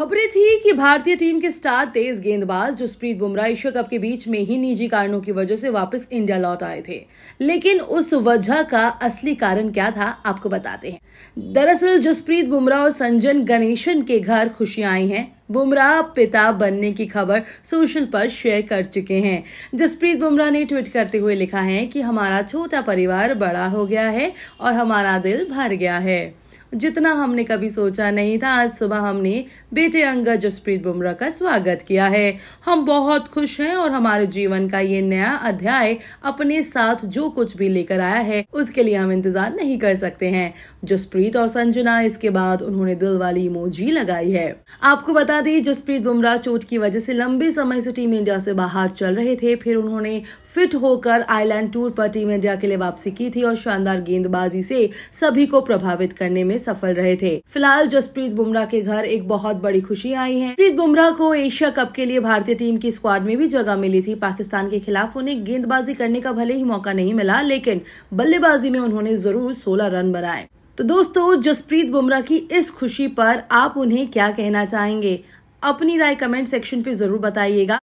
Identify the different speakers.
Speaker 1: खबरें थी कि भारतीय टीम के स्टार तेज गेंदबाज जसप्रीत बुमराह एशिया कप के बीच में ही निजी कारणों की वजह से वापस इंडिया लौट आए थे लेकिन उस वजह का असली कारण क्या था आपको बताते हैं दरअसल जसप्रीत बुमराह और संजन गणेशन के घर खुशियां आई हैं बुमराह पिता बनने की खबर सोशल पर शेयर कर चुके हैं जसप्रीत बुमराह ने ट्वीट करते हुए लिखा है कि हमारा छोटा परिवार बड़ा हो गया है और हमारा दिल भर गया है जितना हमने कभी सोचा नहीं था आज सुबह हमने बेटे अंगद जसप्रीत बुमराह का स्वागत किया है हम बहुत खुश हैं और हमारे जीवन का ये नया अध्याय अपने साथ जो कुछ भी लेकर आया है उसके लिए हम इंतजार नहीं कर सकते हैं जसप्रीत और संजना इसके बाद उन्होंने दिल वाली इमोजी लगाई है आपको बता दी जसप्रीत बुमराह चोट की वजह से लंबे समय से टीम इंडिया से बाहर चल रहे थे फिर उन्होंने फिट होकर आईलैंड टूर पर टीम इंडिया के लिए वापसी की थी और शानदार गेंदबाजी से सभी को प्रभावित करने में सफल रहे थे फिलहाल जसप्रीत बुमराह के घर एक बहुत बड़ी खुशी आई है प्रीत बुमराह को एशिया कप के लिए भारतीय टीम की स्क्वाड में भी जगह मिली थी पाकिस्तान के खिलाफ उन्हें गेंदबाजी करने का भले ही मौका नहीं मिला लेकिन बल्लेबाजी में उन्होंने जरूर सोलह रन बनाए तो दोस्तों जसप्रीत बुमराह की इस खुशी पर आप उन्हें क्या कहना चाहेंगे अपनी राय कमेंट सेक्शन पे जरूर बताइएगा